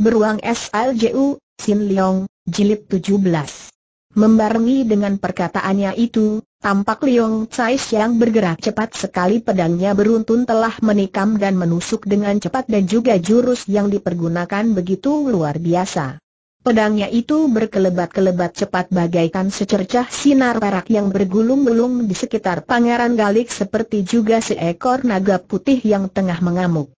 Beruang SLJU, Sin Leong, Jilid 17. Membarengi dengan perkataannya itu, tampak Leong cais yang bergerak cepat sekali pedangnya beruntun telah menikam dan menusuk dengan cepat dan juga jurus yang dipergunakan begitu luar biasa. Pedangnya itu berkelebat-kelebat cepat bagaikan secercah sinar perak yang bergulung-gulung di sekitar pangeran galik seperti juga seekor naga putih yang tengah mengamuk.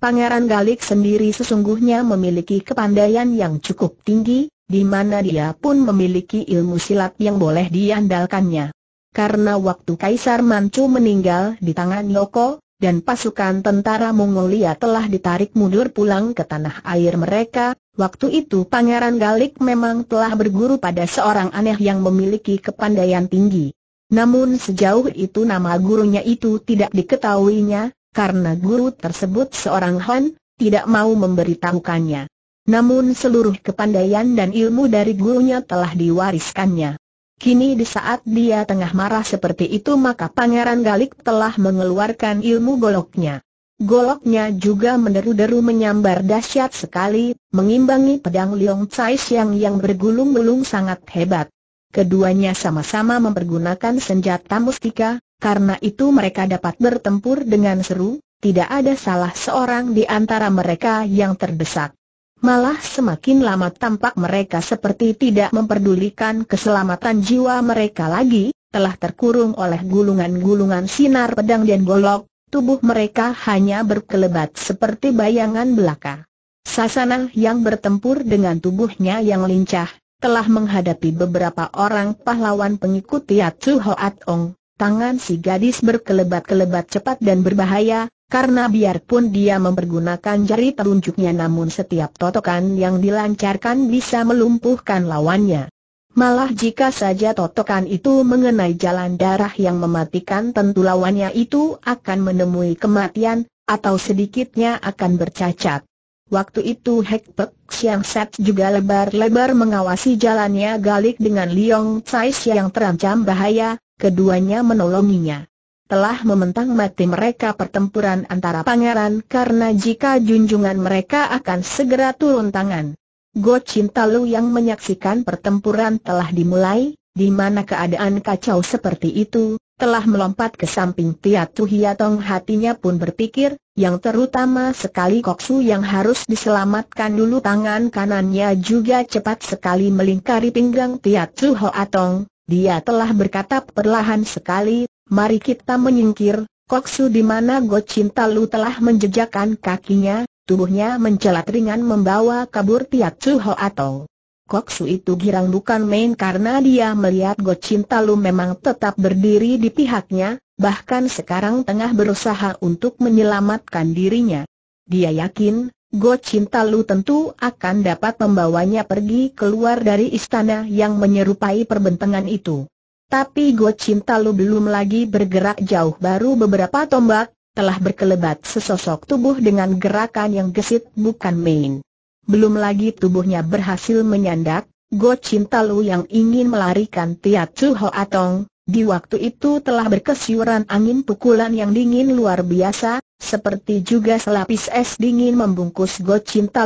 Pangeran Galik sendiri sesungguhnya memiliki kepandaian yang cukup tinggi, di mana dia pun memiliki ilmu silat yang boleh diandalkannya. Karena waktu Kaisar Manchu meninggal di tangan Yoko, dan pasukan tentara Mongolia telah ditarik mundur pulang ke tanah air mereka, waktu itu Pangeran Galik memang telah berguru pada seorang aneh yang memiliki kepandaian tinggi. Namun sejauh itu nama gurunya itu tidak diketahuinya, karena guru tersebut seorang Han, tidak mau memberitahukannya. Namun seluruh kepandaian dan ilmu dari gurunya telah diwariskannya. Kini di saat dia tengah marah seperti itu maka Pangeran Galik telah mengeluarkan ilmu goloknya. Goloknya juga meneru deru menyambar dahsyat sekali, mengimbangi pedang Liong Tsai Siang yang bergulung-gulung sangat hebat. Keduanya sama-sama mempergunakan senjata mustika, karena itu mereka dapat bertempur dengan seru, tidak ada salah seorang di antara mereka yang terdesak. Malah semakin lama tampak mereka seperti tidak memperdulikan keselamatan jiwa mereka lagi, telah terkurung oleh gulungan-gulungan sinar pedang dan golok, tubuh mereka hanya berkelebat seperti bayangan belaka. Sasana yang bertempur dengan tubuhnya yang lincah, telah menghadapi beberapa orang pahlawan pengikut Tiatsu Hoat Ong. Tangan si gadis berkelebat-kelebat cepat dan berbahaya, karena biarpun dia mempergunakan jari telunjuknya namun setiap totokan yang dilancarkan bisa melumpuhkan lawannya. Malah jika saja totokan itu mengenai jalan darah yang mematikan tentu lawannya itu akan menemui kematian, atau sedikitnya akan bercacat. Waktu itu Hek Pek Siang Set juga lebar-lebar mengawasi jalannya galik dengan Liong Tsai yang terancam bahaya, keduanya menolonginya. Telah mementang mati mereka pertempuran antara pangeran karena jika junjungan mereka akan segera turun tangan. Go Cintalu yang menyaksikan pertempuran telah dimulai, di mana keadaan kacau seperti itu, telah melompat ke samping Hia Hiatong hatinya pun berpikir, yang terutama sekali Koksu yang harus diselamatkan dulu tangan kanannya juga cepat sekali melingkari pinggang Piatu Hoatong, dia telah berkata perlahan sekali, mari kita menyingkir, koksu di mana Go Cinta Lu telah menjejakkan kakinya, tubuhnya mencelat ringan membawa kabur Tiat Chu Ho atau. Koksu itu girang bukan main karena dia melihat Go Cinta Lu memang tetap berdiri di pihaknya, bahkan sekarang tengah berusaha untuk menyelamatkan dirinya. Dia yakin, Go Cinta Lu tentu akan dapat membawanya pergi keluar dari istana yang menyerupai perbentangan itu. Tapi Go Cinta Lu belum lagi bergerak jauh baru beberapa tombak, telah berkelebat sesosok tubuh dengan gerakan yang gesit bukan main. Belum lagi tubuhnya berhasil menyandak, Go Cinta Lu yang ingin melarikan Tiat ho atong di waktu itu telah berkesyuran angin pukulan yang dingin luar biasa, seperti juga selapis es dingin membungkus Go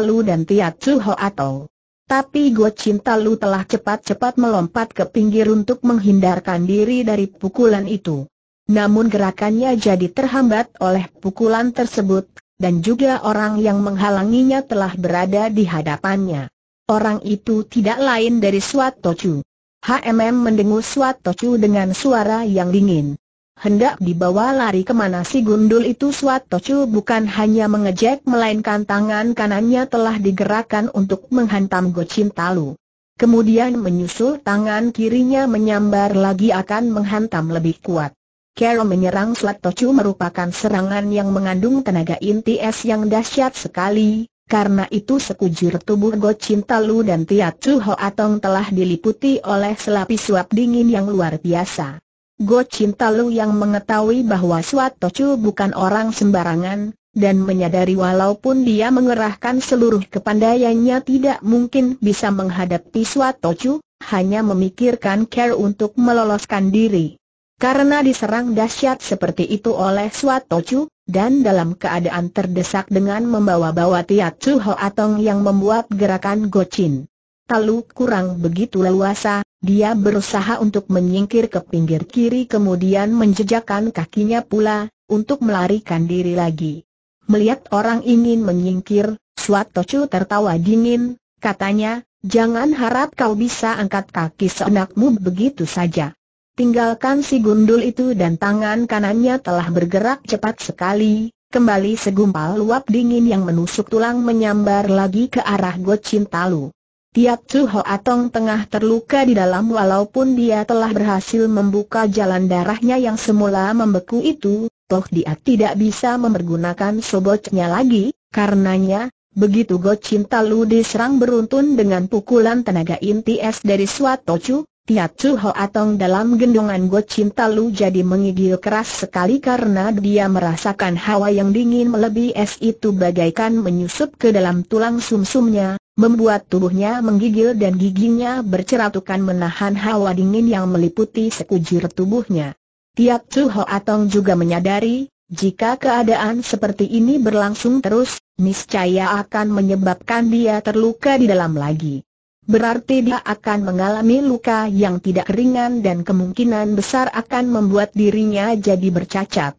lu dan Tiat Su Atau. Tapi Go lu telah cepat-cepat melompat ke pinggir untuk menghindarkan diri dari pukulan itu. Namun gerakannya jadi terhambat oleh pukulan tersebut, dan juga orang yang menghalanginya telah berada di hadapannya. Orang itu tidak lain dari Suat Tochu. HMM mendengus Suat Tochu dengan suara yang dingin hendak dibawa lari kemana si gundul itu Swatocu bukan hanya mengejek melainkan tangan kanannya telah digerakkan untuk menghantam Gocin Talu. Kemudian menyusul tangan kirinya menyambar lagi akan menghantam lebih kuat. Kero menyerang Swatocu merupakan serangan yang mengandung tenaga inti es yang dahsyat sekali, karena itu sekujur tubuh Gocin Talu dan Tiat Chu Atong telah diliputi oleh selapis suap dingin yang luar biasa. Go Lu yang mengetahui bahwa Suat Tocu bukan orang sembarangan, dan menyadari walaupun dia mengerahkan seluruh kepandaiannya tidak mungkin bisa menghadapi Suat Tocu, hanya memikirkan care untuk meloloskan diri. Karena diserang dahsyat seperti itu oleh Suat Tocu, dan dalam keadaan terdesak dengan membawa-bawa Tiat Chu Hoatong yang membuat gerakan Go Cinta Talu kurang begitu leluasa, dia berusaha untuk menyingkir ke pinggir kiri kemudian menjejakkan kakinya pula, untuk melarikan diri lagi. Melihat orang ingin menyingkir, Suat Tocu tertawa dingin, katanya, jangan harap kau bisa angkat kaki seenakmu begitu saja. Tinggalkan si gundul itu dan tangan kanannya telah bergerak cepat sekali, kembali segumpal luap dingin yang menusuk tulang menyambar lagi ke arah Gocintalu. Tiap Chu Atong tengah terluka di dalam walaupun dia telah berhasil membuka jalan darahnya yang semula membeku itu, toh dia tidak bisa memergunakan sobotnya lagi, karenanya, begitu Go Cinta Lu diserang beruntun dengan pukulan tenaga inti es dari suatu Chu, Tiap Chu Atong dalam gendongan Go Cinta Lu jadi mengigil keras sekali karena dia merasakan hawa yang dingin melebihi es itu bagaikan menyusup ke dalam tulang sumsumnya, membuat tubuhnya menggigil dan giginya berceratukan menahan hawa dingin yang meliputi sekujur tubuhnya. Tiap Chu Atong juga menyadari, jika keadaan seperti ini berlangsung terus, niscaya akan menyebabkan dia terluka di dalam lagi. Berarti dia akan mengalami luka yang tidak ringan dan kemungkinan besar akan membuat dirinya jadi bercacat.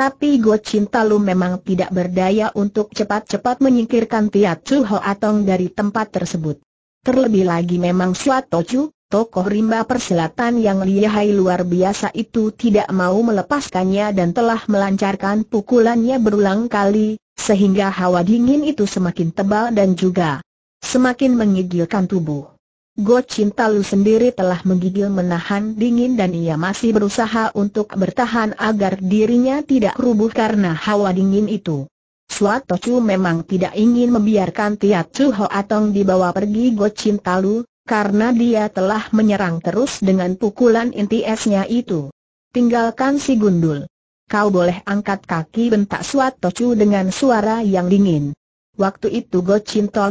Tapi Go Cinta Lu memang tidak berdaya untuk cepat-cepat menyingkirkan Tiat Chu Ho Atong dari tempat tersebut. Terlebih lagi memang Suat Chu, tokoh rimba persilatan yang lihai luar biasa itu tidak mau melepaskannya dan telah melancarkan pukulannya berulang kali, sehingga hawa dingin itu semakin tebal dan juga semakin mengigilkan tubuh. Go Cinta Lu sendiri telah menggigil menahan dingin dan ia masih berusaha untuk bertahan agar dirinya tidak rubuh karena hawa dingin itu. Suat Tocu memang tidak ingin membiarkan Tiat Chu Atong dibawa pergi Go Cinta Lu, karena dia telah menyerang terus dengan pukulan inti esnya itu. Tinggalkan si gundul. Kau boleh angkat kaki bentak Suat Tocu dengan suara yang dingin. Waktu itu Go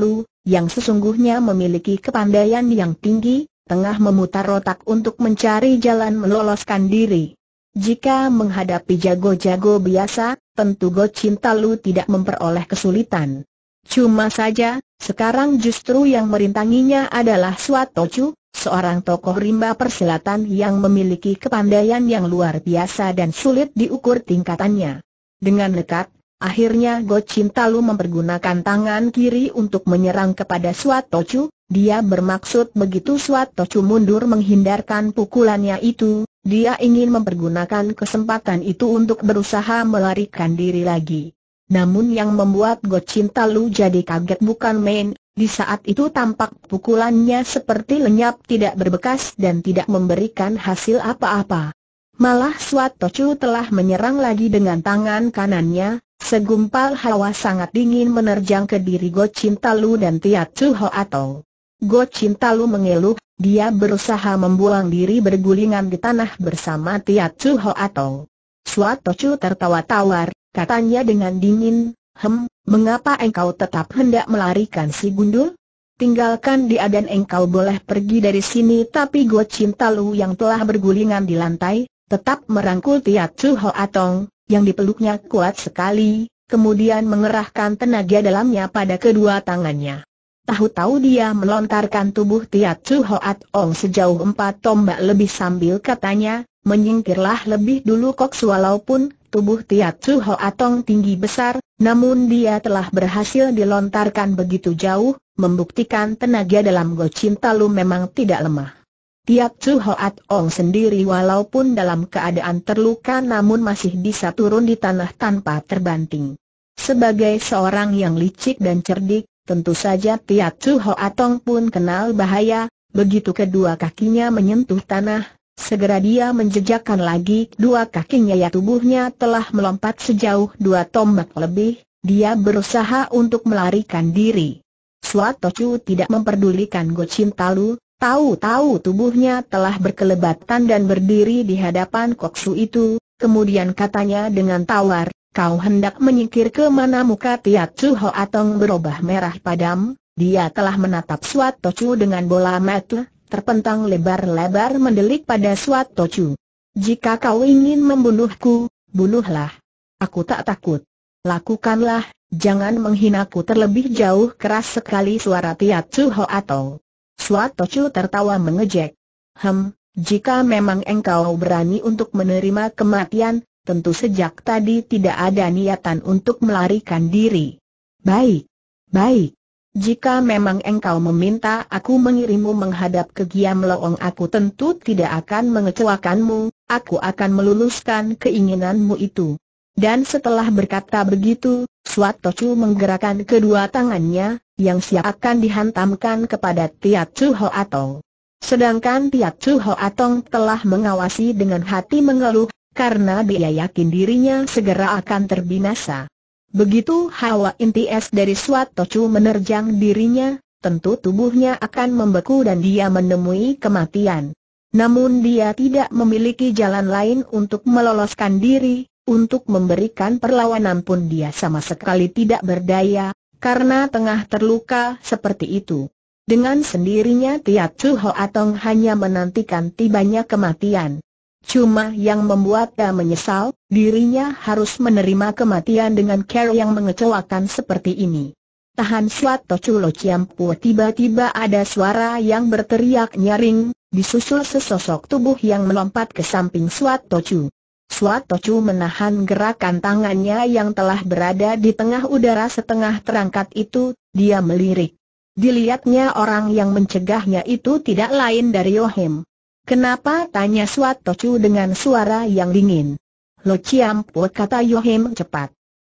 Lu yang sesungguhnya memiliki kepandaian yang tinggi, tengah memutar otak untuk mencari jalan meloloskan diri. Jika menghadapi jago-jago biasa, tentu Go Cinta Lu tidak memperoleh kesulitan. Cuma saja, sekarang justru yang merintanginya adalah Suatochu, seorang tokoh rimba persilatan yang memiliki kepandaian yang luar biasa dan sulit diukur tingkatannya. Dengan lekat, Akhirnya Go Cintalu mempergunakan tangan kiri untuk menyerang kepada Suatocu, dia bermaksud begitu Suatocu mundur menghindarkan pukulannya itu, dia ingin mempergunakan kesempatan itu untuk berusaha melarikan diri lagi. Namun yang membuat Go Cintalu jadi kaget bukan main, di saat itu tampak pukulannya seperti lenyap tidak berbekas dan tidak memberikan hasil apa-apa. Malah Suatocu telah menyerang lagi dengan tangan kanannya, Segumpal hawa sangat dingin menerjang ke diri Go Cintalu dan Tiat Chu Ho Atong. Go Cintalu mengeluh, dia berusaha membuang diri bergulingan di tanah bersama Tiat Chu Ho Atong. Suato Chu tertawa tawar, katanya dengan dingin, Hem, mengapa engkau tetap hendak melarikan si gundul? Tinggalkan dia dan engkau boleh pergi dari sini tapi Go Cintalu yang telah bergulingan di lantai, tetap merangkul Tiat Chu Ho Atong, yang dipeluknya kuat sekali, kemudian mengerahkan tenaga dalamnya pada kedua tangannya. Tahu-tahu dia melontarkan tubuh Tiat Chu Hoat Ong sejauh empat tombak lebih sambil katanya, menyingkirlah lebih dulu kok walaupun tubuh Tiat Chu Hoat Ong tinggi besar, namun dia telah berhasil dilontarkan begitu jauh, membuktikan tenaga dalam Go Cinta Lu memang tidak lemah. Tiap Chu Hoat Ong sendiri walaupun dalam keadaan terluka namun masih bisa turun di tanah tanpa terbanting. Sebagai seorang yang licik dan cerdik, tentu saja Tiap Chu Hoat Ong pun kenal bahaya, begitu kedua kakinya menyentuh tanah, segera dia menjejakkan lagi dua kakinya ya tubuhnya telah melompat sejauh dua tombak lebih, dia berusaha untuk melarikan diri. Suatu Tocu tidak memperdulikan Gocin Talu, Tahu-tahu tubuhnya telah berkelebatan dan berdiri di hadapan koksu itu, kemudian katanya dengan tawar, kau hendak menyikir ke mana muka Tiat ho Atong berubah merah padam, dia telah menatap Suat Tochu dengan bola mata, terpentang lebar-lebar mendelik pada Suat Tochu. Jika kau ingin membunuhku, bunuhlah. Aku tak takut. Lakukanlah, jangan menghinaku terlebih jauh keras sekali suara Tiat ho Atong. Suat Tocu tertawa mengejek. Hem, jika memang engkau berani untuk menerima kematian, tentu sejak tadi tidak ada niatan untuk melarikan diri. Baik, baik. Jika memang engkau meminta aku mengirimmu menghadap ke Giam Loong aku tentu tidak akan mengecewakanmu, aku akan meluluskan keinginanmu itu. Dan setelah berkata begitu, Suat Tocu menggerakkan kedua tangannya, yang siap akan dihantamkan kepada Tiat Chu Ho Atong. Sedangkan Tiat Chu Ho Atong telah mengawasi dengan hati mengeluh, karena dia yakin dirinya segera akan terbinasa. Begitu hawa intis dari Suat Tocu menerjang dirinya, tentu tubuhnya akan membeku dan dia menemui kematian. Namun dia tidak memiliki jalan lain untuk meloloskan diri, untuk memberikan perlawanan pun dia sama sekali tidak berdaya, karena tengah terluka seperti itu. Dengan sendirinya Tiat Chu Atong hanya menantikan tibanya kematian. Cuma yang membuatnya menyesal, dirinya harus menerima kematian dengan cara yang mengecewakan seperti ini. Tahan suatu culo ciampu tiba-tiba ada suara yang berteriak nyaring, disusul sesosok tubuh yang melompat ke samping suatu tocu. Suat Tocu menahan gerakan tangannya yang telah berada di tengah udara setengah terangkat itu, dia melirik. Dilihatnya orang yang mencegahnya itu tidak lain dari Yohim. Kenapa? tanya Suat Tocu dengan suara yang dingin. Lo Ciampu kata Yohim cepat.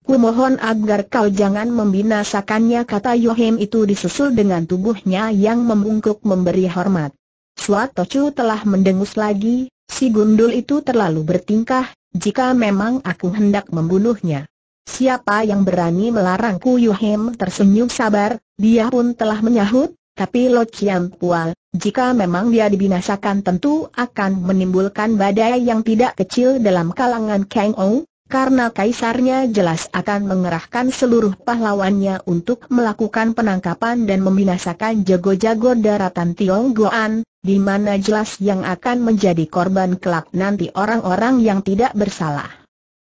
Ku mohon agar kau jangan membinasakannya kata Yohim itu disusul dengan tubuhnya yang membungkuk memberi hormat. Suat Tocu telah mendengus lagi, Si gundul itu terlalu bertingkah, jika memang aku hendak membunuhnya. Siapa yang berani melarangku Yuhem tersenyum sabar, dia pun telah menyahut, tapi Lo Chiam Pual, jika memang dia dibinasakan tentu akan menimbulkan badai yang tidak kecil dalam kalangan Kang Ou, karena kaisarnya jelas akan mengerahkan seluruh pahlawannya untuk melakukan penangkapan dan membinasakan jago-jago daratan Tionggoan, di mana jelas yang akan menjadi korban kelak nanti orang-orang yang tidak bersalah.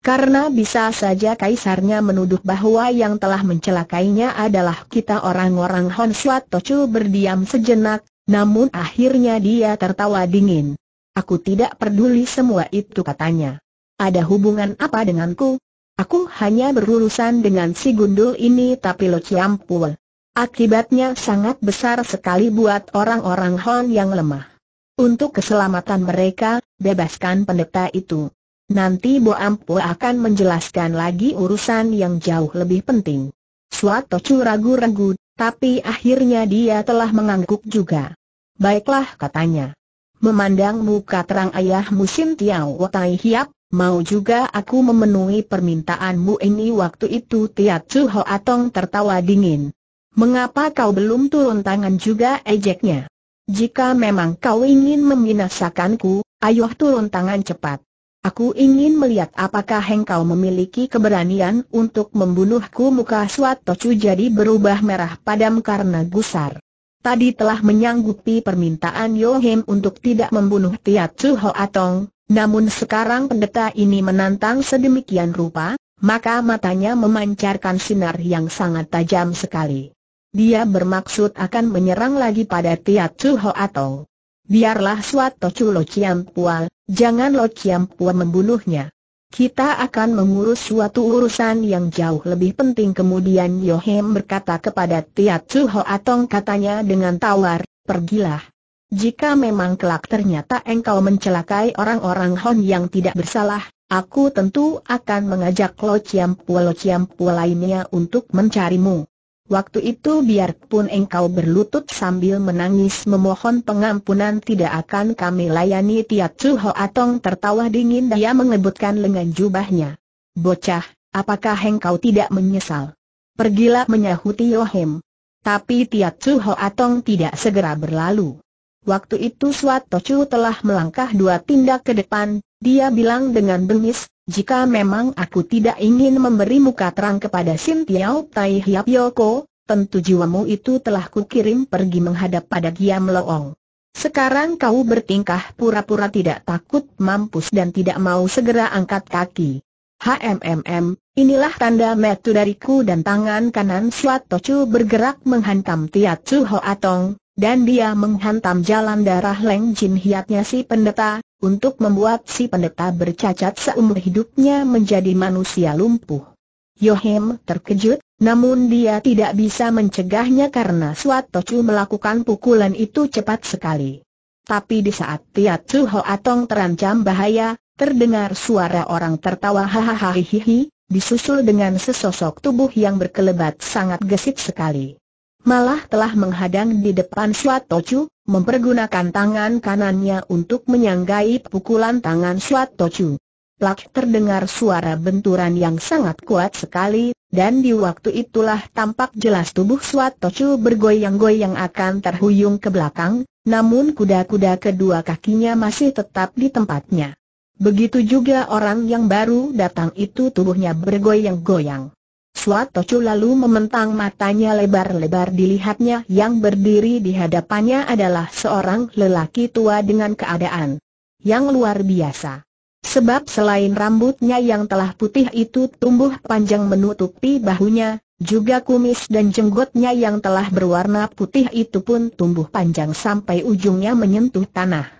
Karena bisa saja kaisarnya menuduh bahwa yang telah mencelakainya adalah kita orang-orang Honsua Tochu berdiam sejenak, namun akhirnya dia tertawa dingin. Aku tidak peduli semua itu katanya. Ada hubungan apa denganku? Aku hanya berurusan dengan si gundul ini tapi Lo ciampul. Akibatnya sangat besar sekali buat orang-orang Hon yang lemah. Untuk keselamatan mereka, bebaskan pendeta itu. Nanti Bo Ampu akan menjelaskan lagi urusan yang jauh lebih penting. Suatu ragu-ragu, tapi akhirnya dia telah mengangguk juga. Baiklah katanya. Memandang muka terang ayah musim Tiau Wotai Hiap, Mau juga aku memenuhi permintaanmu ini waktu itu Tiat Chu Ho Atong tertawa dingin. Mengapa kau belum turun tangan juga ejeknya? Jika memang kau ingin membinasakanku, ayoh turun tangan cepat. Aku ingin melihat apakah engkau memiliki keberanian untuk membunuhku muka suat tocu jadi berubah merah padam karena gusar. Tadi telah menyanggupi permintaan Yohem untuk tidak membunuh Tiat Chu Ho Atong, namun sekarang pendeta ini menantang sedemikian rupa, maka matanya memancarkan sinar yang sangat tajam sekali. Dia bermaksud akan menyerang lagi pada Tiat Chu atau. Biarlah suatu Chu Lo Chiam Pual, jangan Lo Chiam Pual membunuhnya. Kita akan mengurus suatu urusan yang jauh lebih penting kemudian Yohem berkata kepada Tiat Chu Ho Atong katanya dengan tawar, pergilah. Jika memang kelak ternyata engkau mencelakai orang-orang Hon yang tidak bersalah, aku tentu akan mengajak Lo Chiampua Lo Chiampua lainnya untuk mencarimu. Waktu itu biarpun engkau berlutut sambil menangis memohon pengampunan tidak akan kami layani Tiat Chu Ho Atong tertawa dingin dia mengebutkan lengan jubahnya. Bocah, apakah engkau tidak menyesal? Pergilah menyahuti Yohem. Tapi Tiat Chu Ho Atong tidak segera berlalu. Waktu itu Suat Tocu telah melangkah dua tindak ke depan, dia bilang dengan bengis, jika memang aku tidak ingin memberi muka terang kepada Sim Tiao Tai Hiap Yoko, tentu jiwamu itu telah kukirim pergi menghadap pada Giam Loong. Sekarang kau bertingkah pura-pura tidak takut mampus dan tidak mau segera angkat kaki. HMMM, inilah tanda metu dariku dan tangan kanan Suat Tocu bergerak menghantam Tia Tsu Hoa Tong, dan dia menghantam jalan darah Leng Jin hiatnya si pendeta, untuk membuat si pendeta bercacat seumur hidupnya menjadi manusia lumpuh. Yohem terkejut, namun dia tidak bisa mencegahnya karena Tocu melakukan pukulan itu cepat sekali. Tapi di saat Tiat Su Atong terancam bahaya, terdengar suara orang tertawa hahaha hihihi, disusul dengan sesosok tubuh yang berkelebat sangat gesit sekali malah telah menghadang di depan Suatocu, mempergunakan tangan kanannya untuk menyanggai pukulan tangan Suatocu. Plak terdengar suara benturan yang sangat kuat sekali, dan di waktu itulah tampak jelas tubuh Suatocu bergoyang-goyang akan terhuyung ke belakang, namun kuda-kuda kedua kakinya masih tetap di tempatnya. Begitu juga orang yang baru datang itu tubuhnya bergoyang-goyang. Suat Tocu lalu mementang matanya lebar-lebar dilihatnya yang berdiri di hadapannya adalah seorang lelaki tua dengan keadaan yang luar biasa. Sebab selain rambutnya yang telah putih itu tumbuh panjang menutupi bahunya, juga kumis dan jenggotnya yang telah berwarna putih itu pun tumbuh panjang sampai ujungnya menyentuh tanah.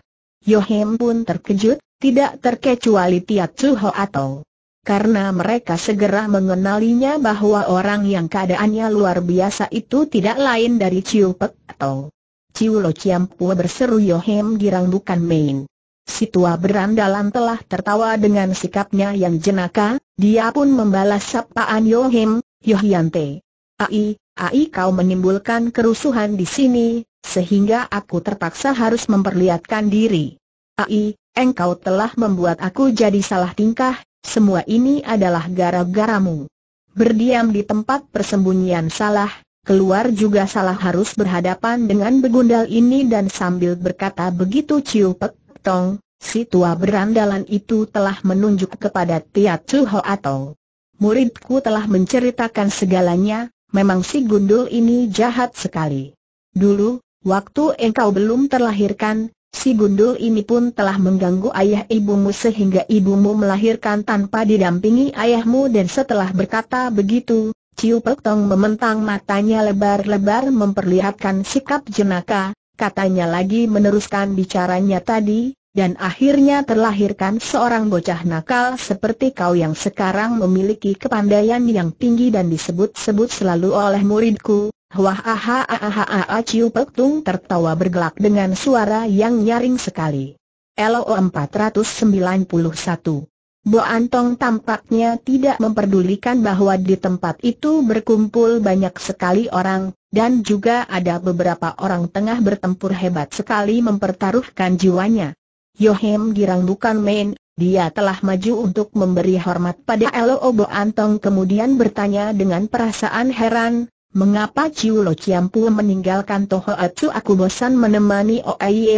Yohem pun terkejut, tidak terkecuali Tiat Suho atau karena mereka segera mengenalinya bahwa orang yang keadaannya luar biasa itu tidak lain dari Ciu Pek atau Ciu Lo Chiam Pua berseru Yohem Girang bukan main. Si tua berandalan telah tertawa dengan sikapnya yang jenaka, dia pun membalas sapaan Yohem, Yohyante. Ai, ai kau menimbulkan kerusuhan di sini, sehingga aku terpaksa harus memperlihatkan diri. Ai, engkau telah membuat aku jadi salah tingkah, semua ini adalah gara-garamu. Berdiam di tempat persembunyian salah, keluar juga salah harus berhadapan dengan begundal ini dan sambil berkata begitu Ciu Pek Tong, si tua berandalan itu telah menunjuk kepada Tiat Chu Ho Atong. Muridku telah menceritakan segalanya, memang si gundul ini jahat sekali. Dulu, waktu engkau belum terlahirkan, Si gundul ini pun telah mengganggu ayah ibumu sehingga ibumu melahirkan tanpa didampingi ayahmu dan setelah berkata begitu, Ciu Pek Tong mementang matanya lebar-lebar memperlihatkan sikap jenaka, katanya lagi meneruskan bicaranya tadi, dan akhirnya terlahirkan seorang bocah nakal seperti kau yang sekarang memiliki kepandaian yang tinggi dan disebut-sebut selalu oleh muridku, Wah aha aha aha Ciu Pek Tung tertawa bergelak dengan suara yang nyaring sekali. LO 491 Bo Antong tampaknya tidak memperdulikan bahwa di tempat itu berkumpul banyak sekali orang, dan juga ada beberapa orang tengah bertempur hebat sekali mempertaruhkan jiwanya. Yohem Girang bukan main, dia telah maju untuk memberi hormat pada LO Bo Antong kemudian bertanya dengan perasaan heran, Mengapa Ciu Ciulo Ciampu meninggalkan Toho Atsu aku bosan menemani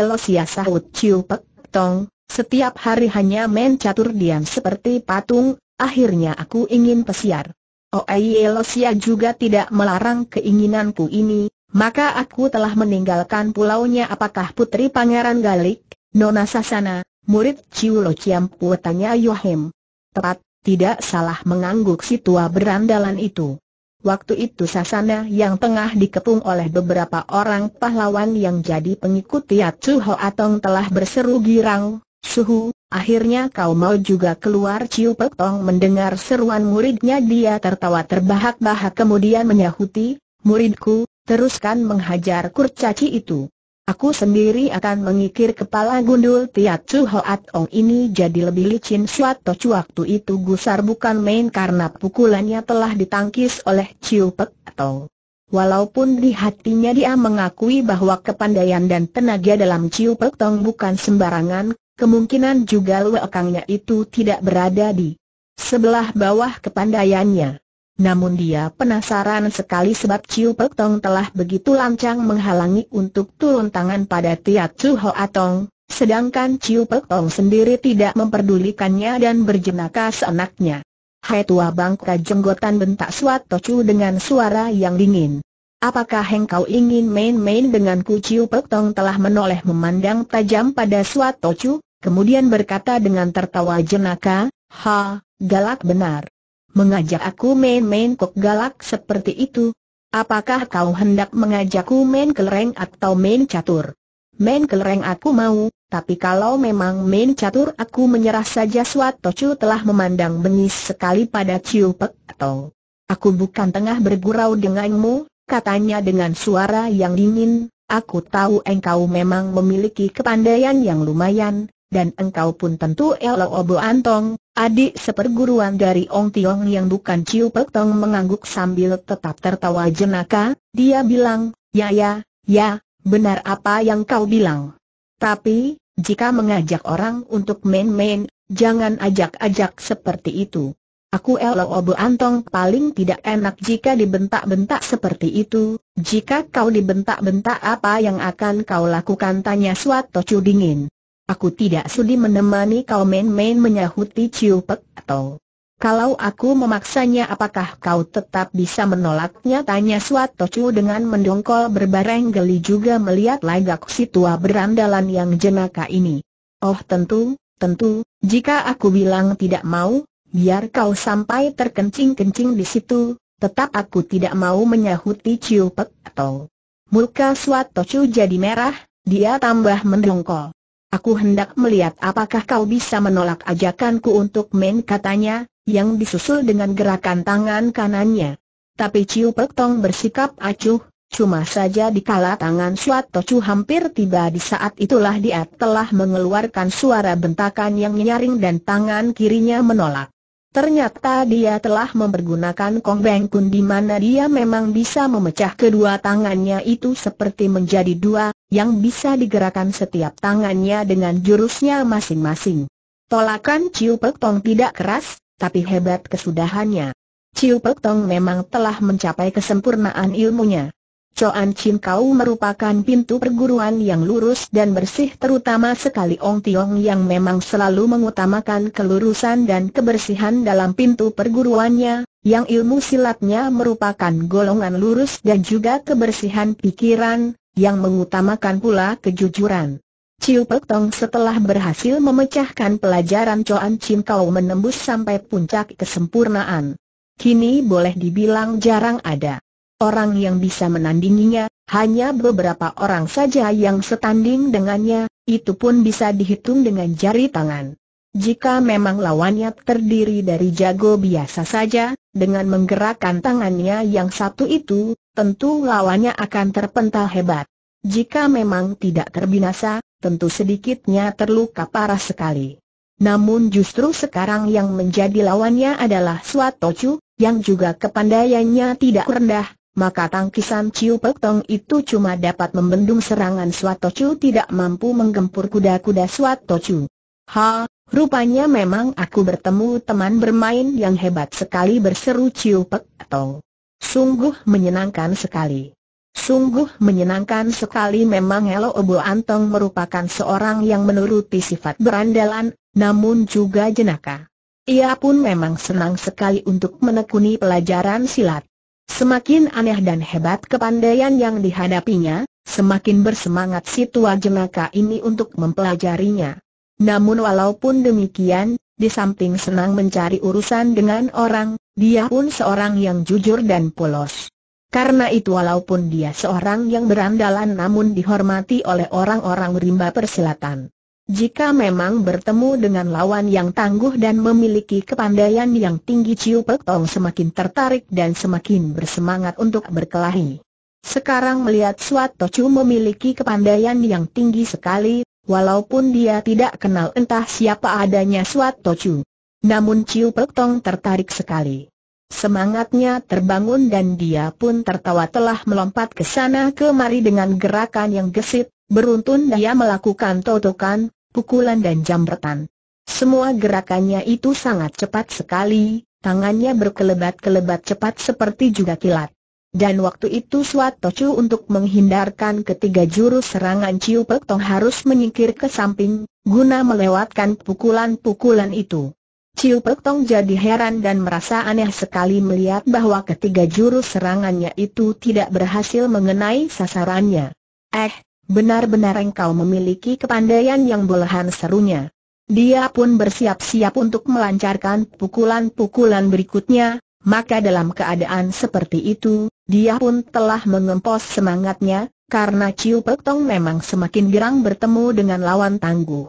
Lo Sia sahut Ciu Pek Tong, setiap hari hanya main catur diam seperti patung, akhirnya aku ingin pesiar. Lo Sia juga tidak melarang keinginanku ini, maka aku telah meninggalkan pulaunya apakah Putri Pangeran Galik, Nona Sasana, murid Ciu Ciulo Ciampu tanya Yohem. Tepat, tidak salah mengangguk si tua berandalan itu. Waktu itu Sasana yang tengah dikepung oleh beberapa orang pahlawan yang jadi pengikut Tiacu Hoatong telah berseru girang, Suhu, akhirnya kau mau juga keluar Ciu Pek mendengar seruan muridnya dia tertawa terbahak-bahak kemudian menyahuti, muridku, teruskan menghajar kurcaci itu. Aku sendiri akan mengikir kepala gundul Tiat Chu Hoat Ong ini jadi lebih licin suatu waktu itu gusar bukan main karena pukulannya telah ditangkis oleh Chiu Pek Tong. Walaupun di hatinya dia mengakui bahwa kepandaian dan tenaga dalam Chiu Pek Tong bukan sembarangan, kemungkinan juga lekangnya itu tidak berada di sebelah bawah kepandaiannya. Namun dia penasaran sekali sebab Chiu Pek Tong telah begitu lancang menghalangi untuk turun tangan pada Tiat Su Ho Atong, sedangkan Chiu Pek Tong sendiri tidak memperdulikannya dan berjenaka seenaknya. Hai tua bangka jenggotan bentak Suat Tocu dengan suara yang dingin. Apakah engkau ingin main-main denganku Ciu Pek Tong telah menoleh memandang tajam pada Suat Tocu, kemudian berkata dengan tertawa jenaka, Ha, galak benar mengajak aku main-main kok galak seperti itu? Apakah kau hendak mengajakku main kelereng atau main catur? Main kelereng aku mau, tapi kalau memang main catur aku menyerah saja suatu tocu telah memandang bengis sekali pada Ciu Pek atau Aku bukan tengah bergurau denganmu, katanya dengan suara yang dingin, aku tahu engkau memang memiliki kepandaian yang lumayan, dan engkau pun tentu elo obo antong, Adik seperguruan dari Ong Tiong yang bukan Ciu Pek Tong mengangguk sambil tetap tertawa jenaka, dia bilang, ya ya, ya, benar apa yang kau bilang. Tapi, jika mengajak orang untuk main-main, jangan ajak-ajak seperti itu. Aku elok obo Antong paling tidak enak jika dibentak-bentak seperti itu, jika kau dibentak-bentak apa yang akan kau lakukan tanya Suat Tocu dingin. Aku tidak sudi menemani kau main-main menyahuti Ciu Pek atau kalau aku memaksanya apakah kau tetap bisa menolaknya tanya Suato Chu dengan mendongkol berbareng geli juga melihat lagak si tua berandalan yang jenaka ini. Oh tentu, tentu, jika aku bilang tidak mau, biar kau sampai terkencing-kencing di situ, tetap aku tidak mau menyahuti Ciu Pek atau. Muka Suato Chu jadi merah, dia tambah mendongkol. Aku hendak melihat apakah kau bisa menolak ajakanku untuk main katanya, yang disusul dengan gerakan tangan kanannya. Tapi Ciu Pek Tong bersikap acuh, cuma saja dikala tangan Suat Tocu hampir tiba di saat itulah dia telah mengeluarkan suara bentakan yang nyaring dan tangan kirinya menolak. Ternyata dia telah mempergunakan Kong Beng Kun di mana dia memang bisa memecah kedua tangannya itu seperti menjadi dua, yang bisa digerakkan setiap tangannya dengan jurusnya masing-masing. Tolakan Ciu Pek Tong tidak keras, tapi hebat kesudahannya. Ciu Pek Tong memang telah mencapai kesempurnaan ilmunya. Coan Chin Kau merupakan pintu perguruan yang lurus dan bersih terutama sekali Ong Tiong yang memang selalu mengutamakan kelurusan dan kebersihan dalam pintu perguruannya, yang ilmu silatnya merupakan golongan lurus dan juga kebersihan pikiran, yang mengutamakan pula kejujuran. Ciu Pek Tong setelah berhasil memecahkan pelajaran Coan Chin Kau menembus sampai puncak kesempurnaan. Kini boleh dibilang jarang ada orang yang bisa menandinginya, hanya beberapa orang saja yang setanding dengannya, itu pun bisa dihitung dengan jari tangan. Jika memang lawannya terdiri dari jago biasa saja, dengan menggerakkan tangannya yang satu itu, tentu lawannya akan terpental hebat. Jika memang tidak terbinasa, tentu sedikitnya terluka parah sekali. Namun justru sekarang yang menjadi lawannya adalah Swatocu, yang juga kepandaiannya tidak rendah, maka tangkisan Ciu Pek itu cuma dapat membendung serangan Swatocu tidak mampu menggempur kuda-kuda Swatocu. Ha, Rupanya memang aku bertemu teman bermain yang hebat sekali berseru Ciu Pek Tong. Sungguh menyenangkan sekali. Sungguh menyenangkan sekali memang Elo Obo Antong merupakan seorang yang menuruti sifat berandalan, namun juga jenaka. Ia pun memang senang sekali untuk menekuni pelajaran silat. Semakin aneh dan hebat kepandaian yang dihadapinya, semakin bersemangat si tua jenaka ini untuk mempelajarinya. Namun walaupun demikian, di samping senang mencari urusan dengan orang, dia pun seorang yang jujur dan polos. Karena itu walaupun dia seorang yang berandalan namun dihormati oleh orang-orang rimba persilatan. Jika memang bertemu dengan lawan yang tangguh dan memiliki kepandaian yang tinggi Ciu Pek Tong semakin tertarik dan semakin bersemangat untuk berkelahi. Sekarang melihat Suat Tocu memiliki kepandaian yang tinggi sekali, walaupun dia tidak kenal entah siapa adanya Suat Tochu. Namun Ciu Pek Tong tertarik sekali. Semangatnya terbangun dan dia pun tertawa telah melompat ke sana kemari dengan gerakan yang gesit, beruntun dia melakukan totokan, pukulan dan jambretan. Semua gerakannya itu sangat cepat sekali, tangannya berkelebat-kelebat cepat seperti juga kilat. Dan waktu itu Suat Tocu untuk menghindarkan ketiga jurus serangan Ciu Pek Tong harus menyingkir ke samping, guna melewatkan pukulan-pukulan itu. Ciu Pek Tong jadi heran dan merasa aneh sekali melihat bahwa ketiga jurus serangannya itu tidak berhasil mengenai sasarannya. Eh, benar-benar engkau memiliki kepandaian yang belahan serunya. Dia pun bersiap-siap untuk melancarkan pukulan-pukulan berikutnya, maka dalam keadaan seperti itu, dia pun telah mengempos semangatnya, karena Ciu Pek Tong memang semakin girang bertemu dengan lawan tangguh.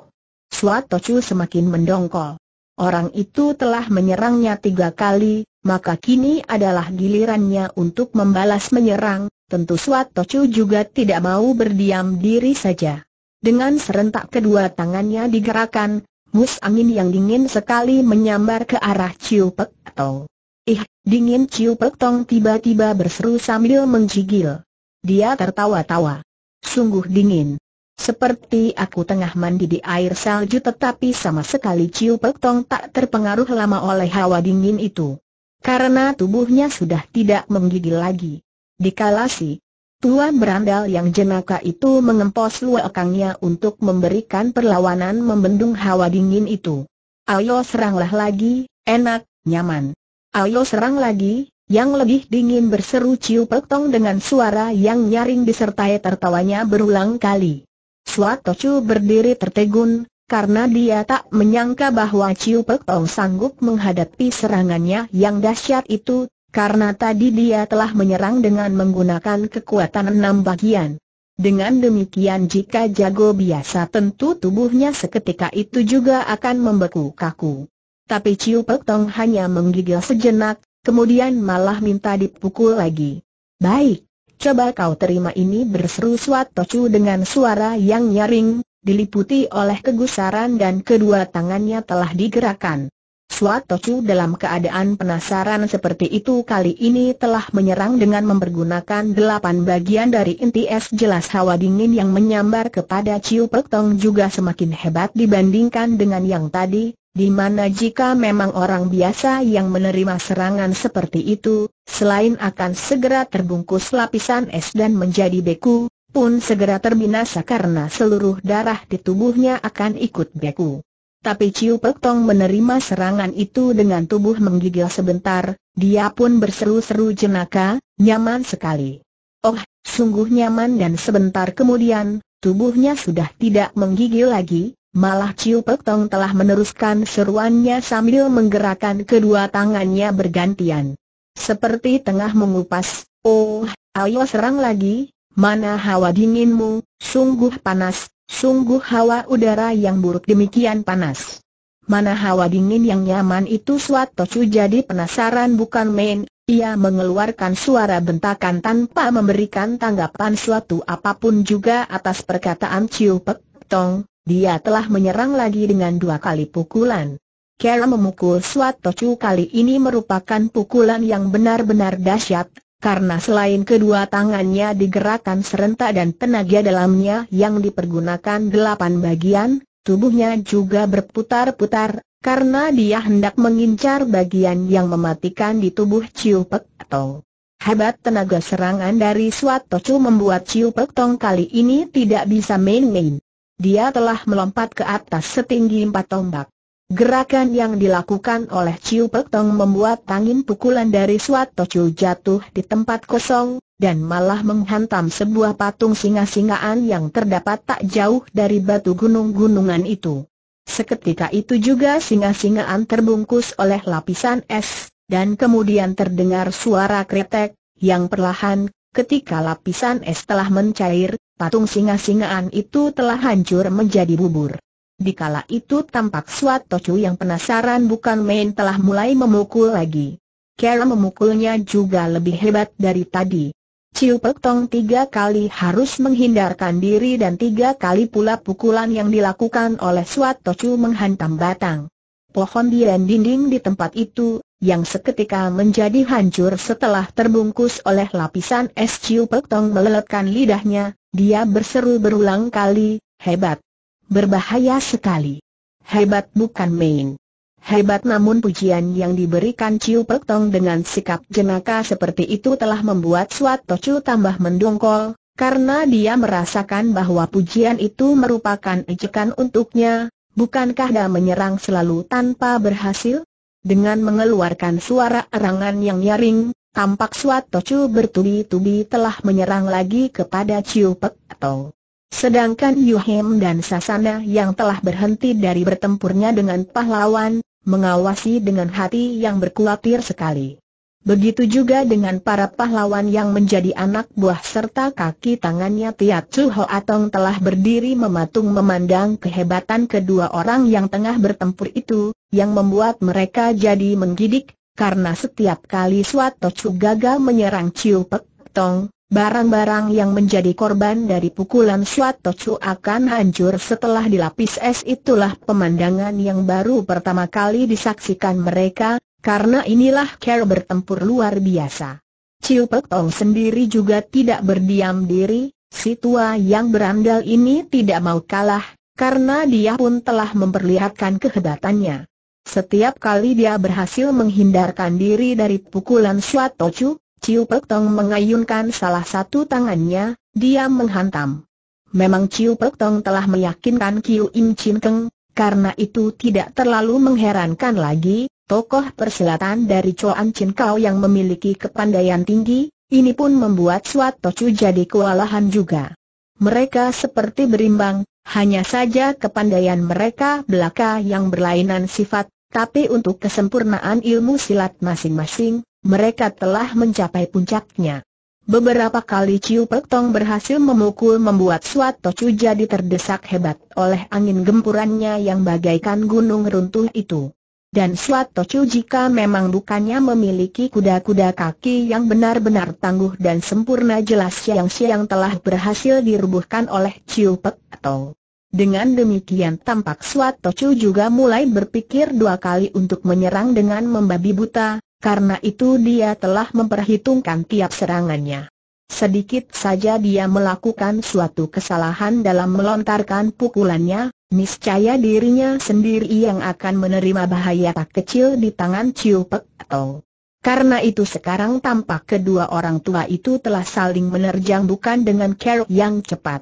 Suat Chu semakin mendongkol. Orang itu telah menyerangnya tiga kali, maka kini adalah gilirannya untuk membalas menyerang, tentu Suat Chu juga tidak mau berdiam diri saja. Dengan serentak kedua tangannya digerakkan, mus angin yang dingin sekali menyambar ke arah Ciu Pek Tong. Ih, dingin Ciu Pek Tong tiba-tiba berseru sambil menggigil. Dia tertawa-tawa. Sungguh dingin. Seperti aku tengah mandi di air salju tetapi sama sekali Ciu Pek Tong tak terpengaruh lama oleh hawa dingin itu. Karena tubuhnya sudah tidak menggigil lagi. Di kalasi, Tuan berandal yang jenaka itu mengempos luakangnya untuk memberikan perlawanan membendung hawa dingin itu. Ayo seranglah lagi, enak, nyaman. Ayo serang lagi, yang lebih dingin berseru Ciu Pek Tong dengan suara yang nyaring disertai tertawanya berulang kali. Suat Chu berdiri tertegun, karena dia tak menyangka bahwa Ciu Pek Tong sanggup menghadapi serangannya yang dahsyat itu, karena tadi dia telah menyerang dengan menggunakan kekuatan enam bagian. Dengan demikian jika jago biasa tentu tubuhnya seketika itu juga akan membeku kaku tapi Ciu Pek Tong hanya menggigil sejenak, kemudian malah minta dipukul lagi. Baik, coba kau terima ini berseru Suat Tocu dengan suara yang nyaring, diliputi oleh kegusaran dan kedua tangannya telah digerakkan. Suat Tocu dalam keadaan penasaran seperti itu kali ini telah menyerang dengan mempergunakan delapan bagian dari inti es jelas hawa dingin yang menyambar kepada Ciu Pek Tong juga semakin hebat dibandingkan dengan yang tadi, di mana jika memang orang biasa yang menerima serangan seperti itu, selain akan segera terbungkus lapisan es dan menjadi beku, pun segera terbinasa karena seluruh darah di tubuhnya akan ikut beku. Tapi Ciu Pek Tong menerima serangan itu dengan tubuh menggigil sebentar, dia pun berseru-seru jenaka, nyaman sekali. Oh, sungguh nyaman dan sebentar kemudian, tubuhnya sudah tidak menggigil lagi, Malah Ciu Pek Tong telah meneruskan seruannya sambil menggerakkan kedua tangannya bergantian. Seperti tengah mengupas, oh, ayo serang lagi, mana hawa dinginmu, sungguh panas, sungguh hawa udara yang buruk demikian panas. Mana hawa dingin yang nyaman itu suat Tocu jadi penasaran bukan main, ia mengeluarkan suara bentakan tanpa memberikan tanggapan suatu apapun juga atas perkataan Ciu Pek Tong dia telah menyerang lagi dengan dua kali pukulan. Kera memukul Swatocu kali ini merupakan pukulan yang benar-benar dahsyat, karena selain kedua tangannya digerakkan serentak dan tenaga dalamnya yang dipergunakan delapan bagian, tubuhnya juga berputar-putar, karena dia hendak mengincar bagian yang mematikan di tubuh Ciupet Pek Tong. Hebat tenaga serangan dari Swatocu membuat Ciupet Tong kali ini tidak bisa main-main dia telah melompat ke atas setinggi empat tombak. Gerakan yang dilakukan oleh Ciu Pek Tong membuat tangin pukulan dari Suat Ciu jatuh di tempat kosong, dan malah menghantam sebuah patung singa-singaan yang terdapat tak jauh dari batu gunung-gunungan itu. Seketika itu juga singa-singaan terbungkus oleh lapisan es, dan kemudian terdengar suara kretek, yang perlahan, ketika lapisan es telah mencair, patung singa-singaan itu telah hancur menjadi bubur. Dikala itu tampak Suat Tocu yang penasaran bukan main telah mulai memukul lagi. Kera memukulnya juga lebih hebat dari tadi. Ciu Pek Tong tiga kali harus menghindarkan diri dan tiga kali pula pukulan yang dilakukan oleh Suat Tocu menghantam batang. Pohon di dinding di tempat itu, yang seketika menjadi hancur setelah terbungkus oleh lapisan es Ciu Pek Tong meleletkan lidahnya, dia berseru berulang kali, hebat. Berbahaya sekali. Hebat bukan main. Hebat namun pujian yang diberikan Ciu Pek Tong dengan sikap jenaka seperti itu telah membuat Suat tochu tambah mendongkol, karena dia merasakan bahwa pujian itu merupakan ejekan untuknya, bukankah dia menyerang selalu tanpa berhasil? Dengan mengeluarkan suara erangan yang nyaring, tampak tocu bertubi-tubi telah menyerang lagi kepada Chiu Pek Sedangkan Yuhem dan Sasana yang telah berhenti dari bertempurnya dengan pahlawan, mengawasi dengan hati yang berkuatir sekali. Begitu juga dengan para pahlawan yang menjadi anak buah serta kaki tangannya Tiat Chu Atong telah berdiri mematung memandang kehebatan kedua orang yang tengah bertempur itu, yang membuat mereka jadi menggidik, karena setiap kali Suato Chu gagal menyerang Chiu Pek Tong, barang-barang yang menjadi korban dari pukulan Suato Chu akan hancur setelah dilapis es itulah pemandangan yang baru pertama kali disaksikan mereka, karena inilah cara bertempur luar biasa. Ciu Pek Tong sendiri juga tidak berdiam diri, si tua yang berandal ini tidak mau kalah, karena dia pun telah memperlihatkan kehebatannya. Setiap kali dia berhasil menghindarkan diri dari pukulan Shua Chu, Ciu Pek Tong mengayunkan salah satu tangannya, dia menghantam. Memang Ciu Pek Tong telah meyakinkan Kiu Im Chin Keng karena itu tidak terlalu mengherankan lagi, tokoh persilatan dari Chuan Chin Kau yang memiliki kepandaian tinggi, ini pun membuat Suat Chu jadi kewalahan juga. Mereka seperti berimbang, hanya saja kepandaian mereka belaka yang berlainan sifat, tapi untuk kesempurnaan ilmu silat masing-masing, mereka telah mencapai puncaknya. Beberapa kali Ciu Pek Tong berhasil memukul membuat Suat Tocu jadi terdesak hebat oleh angin gempurannya yang bagaikan gunung runtuh itu. Dan Suat Tocu jika memang bukannya memiliki kuda-kuda kaki yang benar-benar tangguh dan sempurna jelas siang-siang telah berhasil dirubuhkan oleh Ciu Pek Tong. Dengan demikian tampak Suat Tocu juga mulai berpikir dua kali untuk menyerang dengan membabi buta, karena itu dia telah memperhitungkan tiap serangannya. Sedikit saja dia melakukan suatu kesalahan dalam melontarkan pukulannya, niscaya dirinya sendiri yang akan menerima bahaya tak kecil di tangan Chiu Pek Karena itu sekarang tampak kedua orang tua itu telah saling menerjang bukan dengan kerok yang cepat.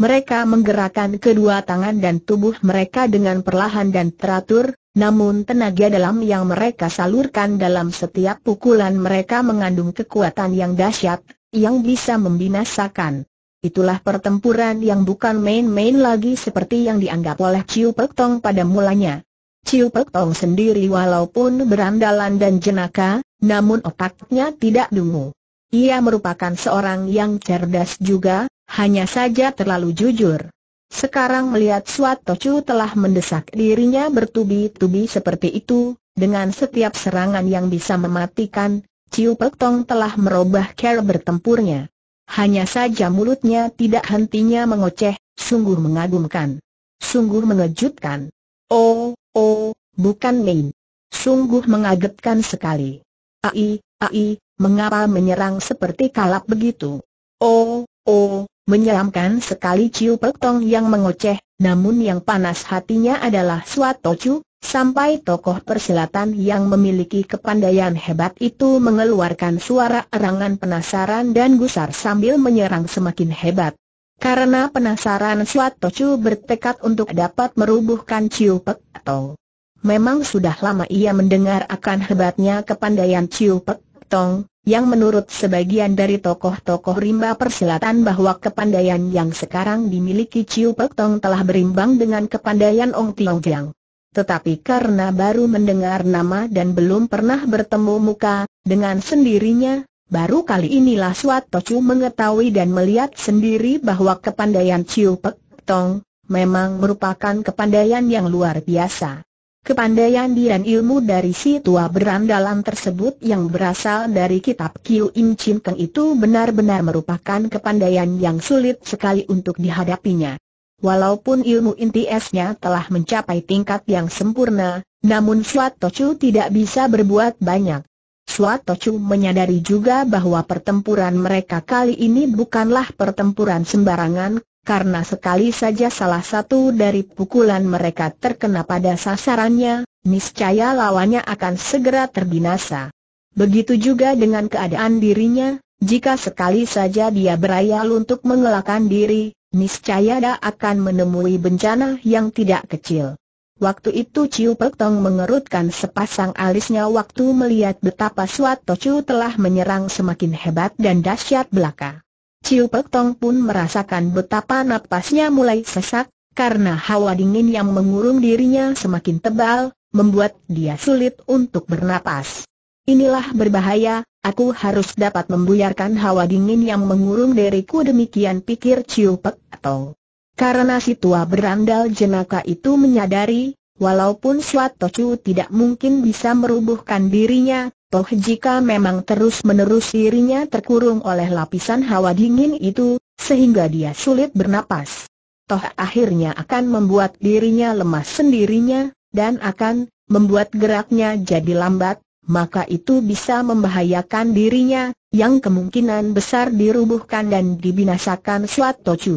Mereka menggerakkan kedua tangan dan tubuh mereka dengan perlahan dan teratur, namun tenaga dalam yang mereka salurkan dalam setiap pukulan mereka mengandung kekuatan yang dahsyat, yang bisa membinasakan. Itulah pertempuran yang bukan main-main lagi seperti yang dianggap oleh Chiu Pek Tong pada mulanya. Chiu Pek Tong sendiri walaupun berandalan dan jenaka, namun otaknya tidak dungu. Ia merupakan seorang yang cerdas juga, hanya saja terlalu jujur. Sekarang melihat Suatocu telah mendesak dirinya bertubi-tubi seperti itu, dengan setiap serangan yang bisa mematikan, Ciu Pek Tong telah merubah cara bertempurnya. Hanya saja mulutnya tidak hentinya mengoceh, sungguh mengagumkan. Sungguh mengejutkan. Oh, oh, bukan main. Sungguh mengagetkan sekali. Ai, ai, mengapa menyerang seperti kalap begitu? Oh, oh, Menyeramkan sekali Ciu tong yang mengoceh, namun yang panas hatinya adalah Suat Chu, sampai tokoh persilatan yang memiliki kepandaian hebat itu mengeluarkan suara erangan penasaran dan gusar sambil menyerang semakin hebat. Karena penasaran Suat Chu bertekad untuk dapat merubuhkan Ciu Pek Tong. Memang sudah lama ia mendengar akan hebatnya kepandaian Ciu Pek Tong, yang menurut sebagian dari tokoh-tokoh rimba persilatan bahwa kepandaian yang sekarang dimiliki Chiu Pek Tong telah berimbang dengan kepandaian Ong Tiong Jiang. Tetapi karena baru mendengar nama dan belum pernah bertemu muka, dengan sendirinya, baru kali inilah Suat Tocu mengetahui dan melihat sendiri bahwa kepandaian Chiu Pek Tong memang merupakan kepandaian yang luar biasa. Kepandaian dan ilmu dari si tua berandalan tersebut yang berasal dari kitab Kiu Im Chin Teng itu benar-benar merupakan kepandaian yang sulit sekali untuk dihadapinya. Walaupun ilmu inti esnya telah mencapai tingkat yang sempurna, namun Suat Tochu tidak bisa berbuat banyak. Suat Tochu menyadari juga bahwa pertempuran mereka kali ini bukanlah pertempuran sembarangan, karena sekali saja salah satu dari pukulan mereka terkena pada sasarannya, niscaya lawannya akan segera terbinasa. Begitu juga dengan keadaan dirinya, jika sekali saja dia berayal untuk mengelakkan diri, niscaya dia akan menemui bencana yang tidak kecil. Waktu itu Ciu Pek Tong mengerutkan sepasang alisnya waktu melihat betapa Suat Tocu telah menyerang semakin hebat dan dahsyat belaka. Ciu Pek Tong pun merasakan betapa napasnya mulai sesak, karena hawa dingin yang mengurung dirinya semakin tebal, membuat dia sulit untuk bernapas. Inilah berbahaya, aku harus dapat membuyarkan hawa dingin yang mengurung diriku demikian pikir Ciu Pek Tong. Karena si tua berandal jenaka itu menyadari, walaupun Suat Tocu tidak mungkin bisa merubuhkan dirinya, Toh jika memang terus-menerus dirinya terkurung oleh lapisan hawa dingin itu, sehingga dia sulit bernapas. Toh akhirnya akan membuat dirinya lemas sendirinya, dan akan membuat geraknya jadi lambat, maka itu bisa membahayakan dirinya, yang kemungkinan besar dirubuhkan dan dibinasakan suatu tocu.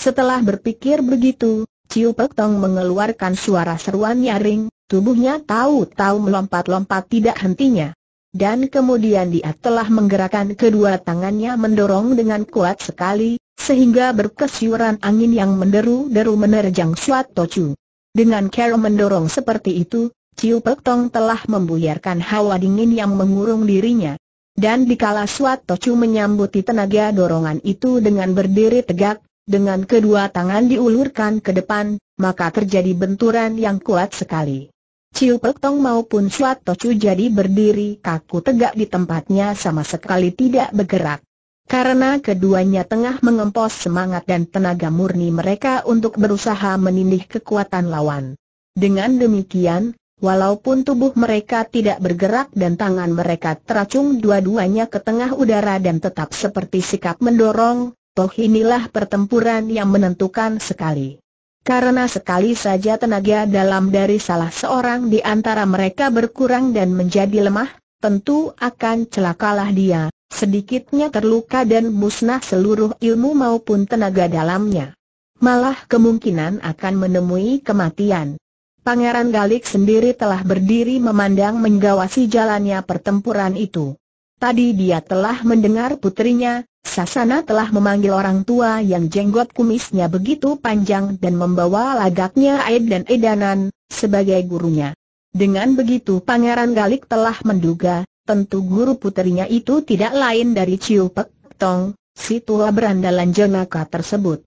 Setelah berpikir begitu, Ciu Pek Tong mengeluarkan suara seruan nyaring, tubuhnya tahu-tahu melompat-lompat tidak hentinya dan kemudian dia telah menggerakkan kedua tangannya mendorong dengan kuat sekali, sehingga berkesyuran angin yang menderu-deru menerjang Suat Tocu. Dengan Carol mendorong seperti itu, Chiu Pek Tong telah membuyarkan hawa dingin yang mengurung dirinya. Dan dikala Suat Tocu menyambuti tenaga dorongan itu dengan berdiri tegak, dengan kedua tangan diulurkan ke depan, maka terjadi benturan yang kuat sekali. Ciu Pek Tong maupun Suat Tocu jadi berdiri kaku tegak di tempatnya sama sekali tidak bergerak. Karena keduanya tengah mengempos semangat dan tenaga murni mereka untuk berusaha menindih kekuatan lawan. Dengan demikian, walaupun tubuh mereka tidak bergerak dan tangan mereka teracung dua-duanya ke tengah udara dan tetap seperti sikap mendorong, toh inilah pertempuran yang menentukan sekali. Karena sekali saja tenaga dalam dari salah seorang di antara mereka berkurang dan menjadi lemah, tentu akan celakalah dia, sedikitnya terluka dan musnah seluruh ilmu maupun tenaga dalamnya. Malah kemungkinan akan menemui kematian. Pangeran Galik sendiri telah berdiri memandang mengawasi jalannya pertempuran itu. Tadi dia telah mendengar putrinya, Sasana telah memanggil orang tua yang jenggot kumisnya begitu panjang dan membawa lagaknya Aid dan Edanan, sebagai gurunya. Dengan begitu Pangeran Galik telah menduga, tentu guru puterinya itu tidak lain dari Ciu Pek Tong, si tua berandalan jenaka tersebut.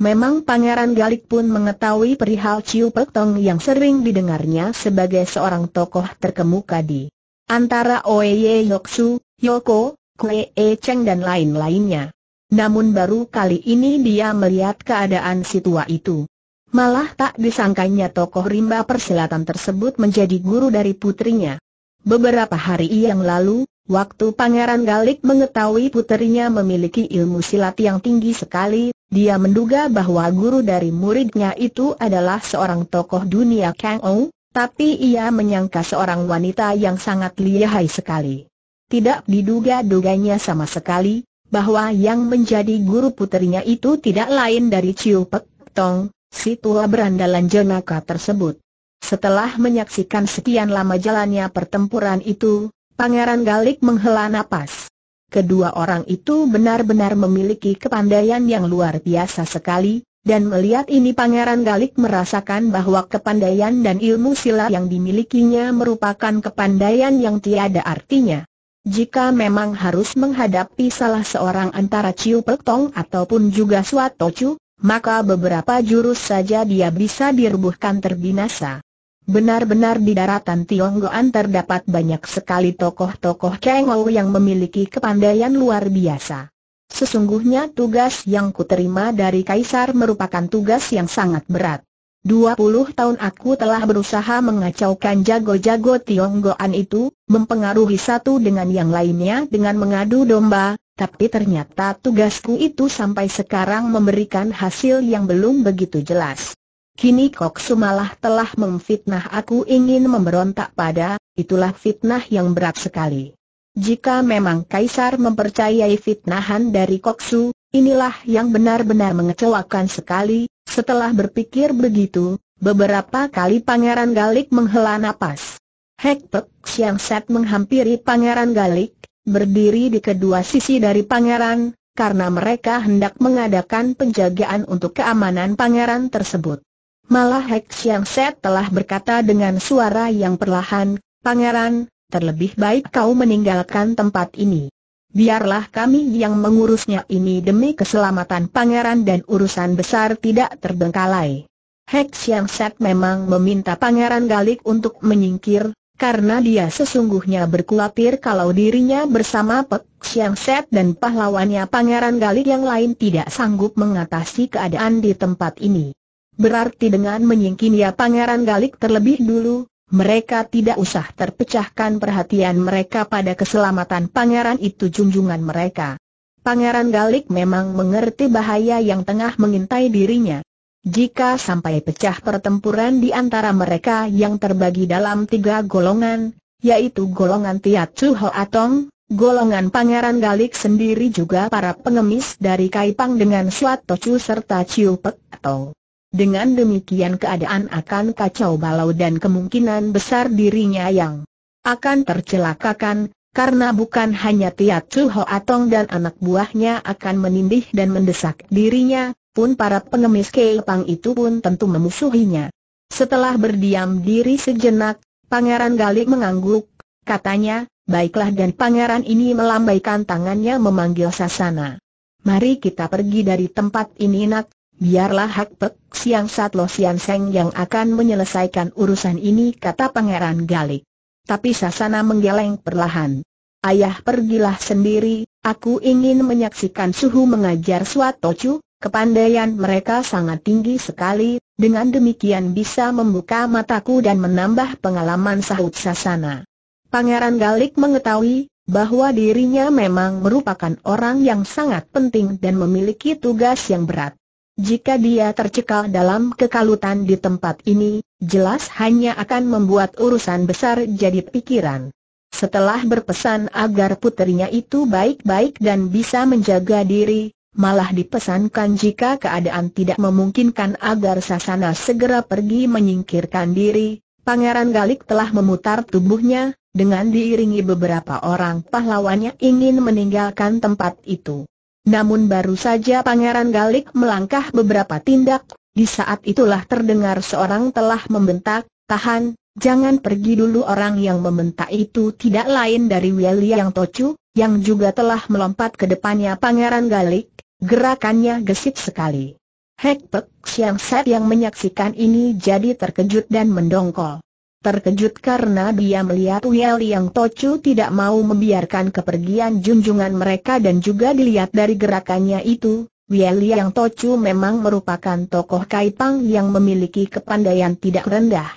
Memang Pangeran Galik pun mengetahui perihal Ciu Pek Tong yang sering didengarnya sebagai seorang tokoh terkemuka di antara Oye Yoksu, Yoko, Kue E Cheng dan lain-lainnya. Namun baru kali ini dia melihat keadaan si tua itu. Malah tak disangkanya tokoh rimba persilatan tersebut menjadi guru dari putrinya. Beberapa hari yang lalu, waktu Pangeran Galik mengetahui putrinya memiliki ilmu silat yang tinggi sekali, dia menduga bahwa guru dari muridnya itu adalah seorang tokoh dunia Kang Ou, tapi ia menyangka seorang wanita yang sangat lihai sekali. Tidak diduga-duganya sama sekali, bahwa yang menjadi guru puterinya itu tidak lain dari Ciu Pek Tong, si tua berandalan jenaka tersebut. Setelah menyaksikan sekian lama jalannya pertempuran itu, Pangeran Galik menghela napas. Kedua orang itu benar-benar memiliki kepandaian yang luar biasa sekali, dan melihat ini Pangeran Galik merasakan bahwa kepandaian dan ilmu silat yang dimilikinya merupakan kepandaian yang tiada artinya. Jika memang harus menghadapi salah seorang antara Ciu Pek Tong ataupun juga Suato Chu, maka beberapa jurus saja dia bisa dirubuhkan terbinasa. Benar-benar di daratan Tionggoan terdapat banyak sekali tokoh-tokoh Chengou yang memiliki kepandaian luar biasa. Sesungguhnya tugas yang kuterima dari Kaisar merupakan tugas yang sangat berat. 20 tahun aku telah berusaha mengacaukan jago-jago Tionggoan itu, mempengaruhi satu dengan yang lainnya dengan mengadu domba, tapi ternyata tugasku itu sampai sekarang memberikan hasil yang belum begitu jelas. Kini Kok Sumalah telah memfitnah aku ingin memberontak pada, itulah fitnah yang berat sekali. Jika memang Kaisar mempercayai fitnahan dari Koksu, inilah yang benar-benar mengecewakan sekali, setelah berpikir begitu, beberapa kali Pangeran Galik menghela napas. Hek Pek Siang Set menghampiri Pangeran Galik, berdiri di kedua sisi dari Pangeran, karena mereka hendak mengadakan penjagaan untuk keamanan Pangeran tersebut. Malah Hek Siang Set telah berkata dengan suara yang perlahan, Pangeran, terlebih baik kau meninggalkan tempat ini biarlah kami yang mengurusnya ini demi keselamatan pangeran dan urusan besar tidak terbengkalai. Hek yang Set memang meminta pangeran Galik untuk menyingkir, karena dia sesungguhnya berkhawatir kalau dirinya bersama Pek Siang Set dan pahlawannya pangeran Galik yang lain tidak sanggup mengatasi keadaan di tempat ini. Berarti dengan menyingkirnya pangeran Galik terlebih dulu, mereka tidak usah terpecahkan perhatian mereka pada keselamatan pangeran itu junjungan mereka. Pangeran Galik memang mengerti bahaya yang tengah mengintai dirinya. Jika sampai pecah pertempuran di antara mereka yang terbagi dalam tiga golongan, yaitu golongan Tiat Suho Atong, Golongan Pangeran Galik sendiri juga para pengemis dari Kaipang dengan Suat Tocu serta Ciu Pek Atong. Dengan demikian keadaan akan kacau balau dan kemungkinan besar dirinya yang akan tercelakakan, karena bukan hanya Tiat Chu Ho Atong dan anak buahnya akan menindih dan mendesak dirinya, pun para pengemis keilpang itu pun tentu memusuhinya. Setelah berdiam diri sejenak, Pangeran Galik mengangguk, katanya, Baiklah dan pangeran ini melambaikan tangannya memanggil Sasana. Mari kita pergi dari tempat ini nak, biarlah Hak Pek Siang Satlo Sian Seng yang akan menyelesaikan urusan ini kata Pangeran Galik. Tapi Sasana menggeleng perlahan. Ayah pergilah sendiri, aku ingin menyaksikan suhu mengajar Swatocu, kepandaian mereka sangat tinggi sekali, dengan demikian bisa membuka mataku dan menambah pengalaman sahut Sasana. Pangeran Galik mengetahui, bahwa dirinya memang merupakan orang yang sangat penting dan memiliki tugas yang berat. Jika dia tercekal dalam kekalutan di tempat ini, jelas hanya akan membuat urusan besar jadi pikiran. Setelah berpesan agar putrinya itu baik-baik dan bisa menjaga diri, malah dipesankan jika keadaan tidak memungkinkan agar Sasana segera pergi menyingkirkan diri, Pangeran Galik telah memutar tubuhnya, dengan diiringi beberapa orang pahlawannya ingin meninggalkan tempat itu. Namun baru saja Pangeran Galik melangkah beberapa tindak, di saat itulah terdengar seorang telah membentak, tahan, jangan pergi dulu orang yang membentak itu tidak lain dari Weli yang tocu, yang juga telah melompat ke depannya Pangeran Galik, gerakannya gesit sekali. Hek Pek Siang Set yang menyaksikan ini jadi terkejut dan mendongkol terkejut karena dia melihat Wiel yang Tochu tidak mau membiarkan kepergian junjungan mereka dan juga dilihat dari gerakannya itu, Wiel yang Tochu memang merupakan tokoh Kaipang yang memiliki kepandaian tidak rendah.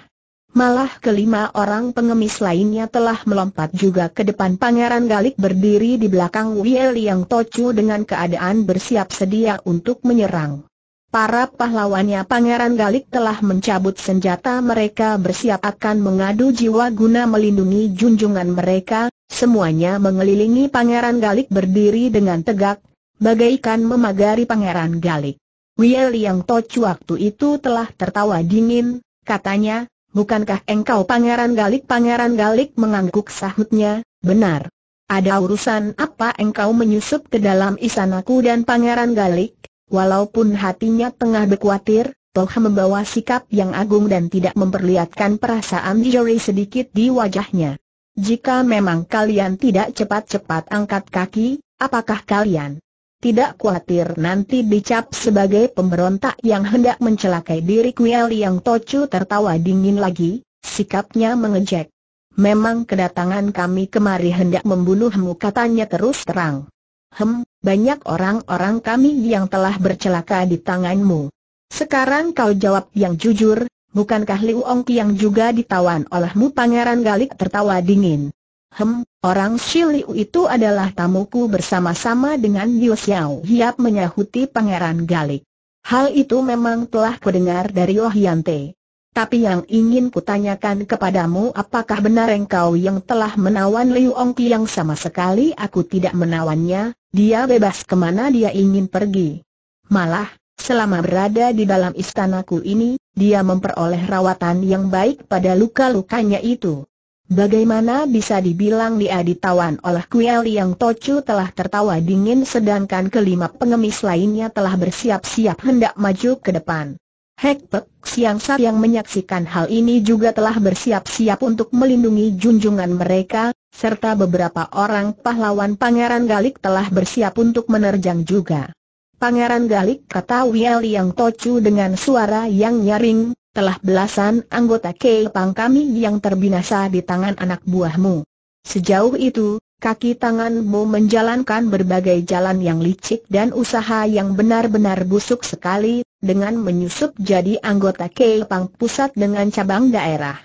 Malah kelima orang pengemis lainnya telah melompat juga ke depan Pangeran Galik berdiri di belakang Wiel yang Tochu dengan keadaan bersiap sedia untuk menyerang. Para pahlawannya Pangeran Galik telah mencabut senjata mereka bersiap akan mengadu jiwa guna melindungi junjungan mereka, semuanya mengelilingi Pangeran Galik berdiri dengan tegak, bagaikan memagari Pangeran Galik. Wiel yang tocu waktu itu telah tertawa dingin, katanya, bukankah engkau Pangeran Galik? Pangeran Galik mengangguk sahutnya, benar. Ada urusan apa engkau menyusup ke dalam istanaku dan Pangeran Galik? Walaupun hatinya tengah berkhawatir, Toha membawa sikap yang agung dan tidak memperlihatkan perasaan Jory sedikit di wajahnya. Jika memang kalian tidak cepat-cepat angkat kaki, apakah kalian tidak khawatir nanti dicap sebagai pemberontak yang hendak mencelakai diri Kuel yang Tocu tertawa dingin lagi, sikapnya mengejek. Memang kedatangan kami kemari hendak membunuhmu katanya terus terang. Hem, banyak orang-orang kami yang telah bercelaka di tanganmu. Sekarang kau jawab yang jujur, bukankah Liu Ong yang juga ditawan olehmu Pangeran Galik tertawa dingin. Hem, orang Shiliu itu adalah tamuku bersama-sama dengan Liu Xiao Hiap menyahuti Pangeran Galik. Hal itu memang telah kudengar dari Oh Yante. Tapi yang ingin kutanyakan kepadamu apakah benar engkau yang telah menawan Liu Ongki yang sama sekali aku tidak menawannya, dia bebas kemana dia ingin pergi. Malah, selama berada di dalam istanaku ini, dia memperoleh rawatan yang baik pada luka-lukanya itu. Bagaimana bisa dibilang dia ditawan oleh kuil yang tocu telah tertawa dingin sedangkan kelima pengemis lainnya telah bersiap-siap hendak maju ke depan. Hek Pek Siang Sat yang menyaksikan hal ini juga telah bersiap-siap untuk melindungi junjungan mereka, serta beberapa orang pahlawan Pangeran Galik telah bersiap untuk menerjang juga. Pangeran Galik kata Wiel yang tocu dengan suara yang nyaring, telah belasan anggota Kepang kami yang terbinasa di tangan anak buahmu. Sejauh itu, kaki tanganmu menjalankan berbagai jalan yang licik dan usaha yang benar-benar busuk sekali, dengan menyusup jadi anggota Kepang Pusat dengan cabang daerah.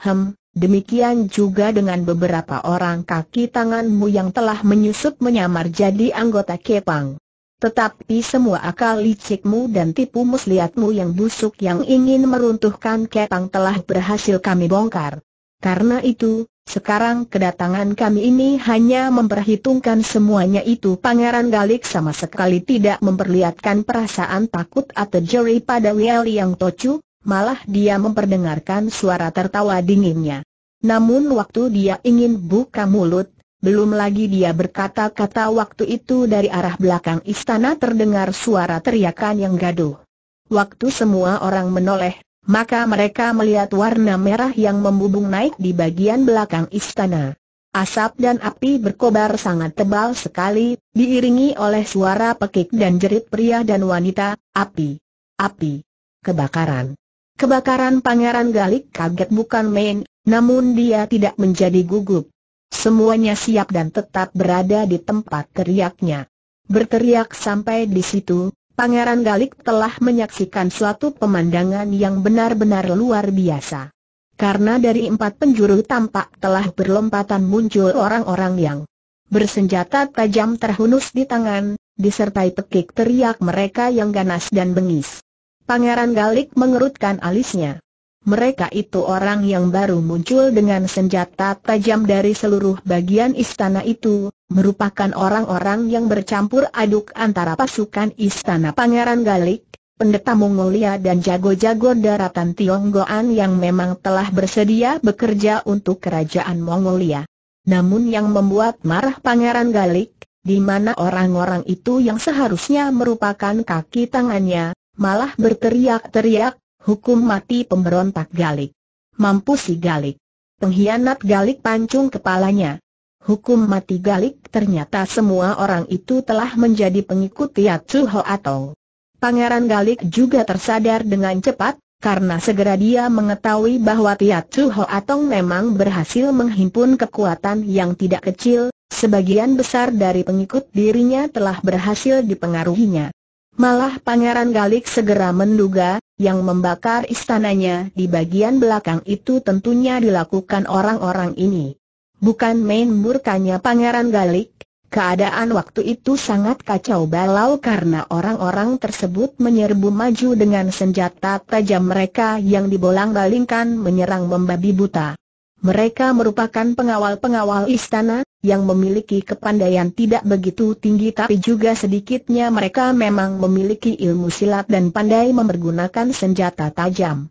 Hem, demikian juga dengan beberapa orang kaki tanganmu yang telah menyusup menyamar jadi anggota Kepang. Tetapi semua akal licikmu dan tipu muslihatmu yang busuk yang ingin meruntuhkan Kepang telah berhasil kami bongkar. Karena itu, sekarang kedatangan kami ini hanya memperhitungkan semuanya itu Pangeran Galik sama sekali tidak memperlihatkan perasaan takut atau jeri pada Wiali yang tocu, malah dia memperdengarkan suara tertawa dinginnya. Namun waktu dia ingin buka mulut, belum lagi dia berkata-kata waktu itu dari arah belakang istana terdengar suara teriakan yang gaduh. Waktu semua orang menoleh, maka mereka melihat warna merah yang membubung naik di bagian belakang istana. Asap dan api berkobar sangat tebal sekali, diiringi oleh suara pekik dan jerit pria dan wanita, api, api, kebakaran. Kebakaran Pangeran Galik kaget bukan main, namun dia tidak menjadi gugup. Semuanya siap dan tetap berada di tempat teriaknya. Berteriak sampai di situ, Pangeran Galik telah menyaksikan suatu pemandangan yang benar-benar luar biasa. Karena dari empat penjuru tampak telah berlompatan muncul orang-orang yang bersenjata tajam terhunus di tangan, disertai pekik teriak mereka yang ganas dan bengis. Pangeran Galik mengerutkan alisnya mereka itu orang yang baru muncul dengan senjata tajam dari seluruh bagian istana itu, merupakan orang-orang yang bercampur aduk antara pasukan istana Pangeran Galik, pendeta Mongolia dan jago-jago daratan Tionggoan yang memang telah bersedia bekerja untuk kerajaan Mongolia. Namun yang membuat marah Pangeran Galik, di mana orang-orang itu yang seharusnya merupakan kaki tangannya, malah berteriak-teriak, Hukum mati pemberontak Galik. Mampu si Galik. Pengkhianat Galik pancung kepalanya. Hukum mati Galik ternyata semua orang itu telah menjadi pengikut Suho Hoatong. Pangeran Galik juga tersadar dengan cepat, karena segera dia mengetahui bahwa Tiatsu Atong memang berhasil menghimpun kekuatan yang tidak kecil, sebagian besar dari pengikut dirinya telah berhasil dipengaruhinya. Malah Pangeran Galik segera menduga, yang membakar istananya di bagian belakang itu tentunya dilakukan orang-orang ini. Bukan main murkanya Pangeran Galik, keadaan waktu itu sangat kacau balau karena orang-orang tersebut menyerbu maju dengan senjata tajam mereka yang dibolang-balingkan menyerang membabi buta. Mereka merupakan pengawal-pengawal istana, yang memiliki kepandaian tidak begitu tinggi tapi juga sedikitnya mereka memang memiliki ilmu silat dan pandai memergunakan senjata tajam.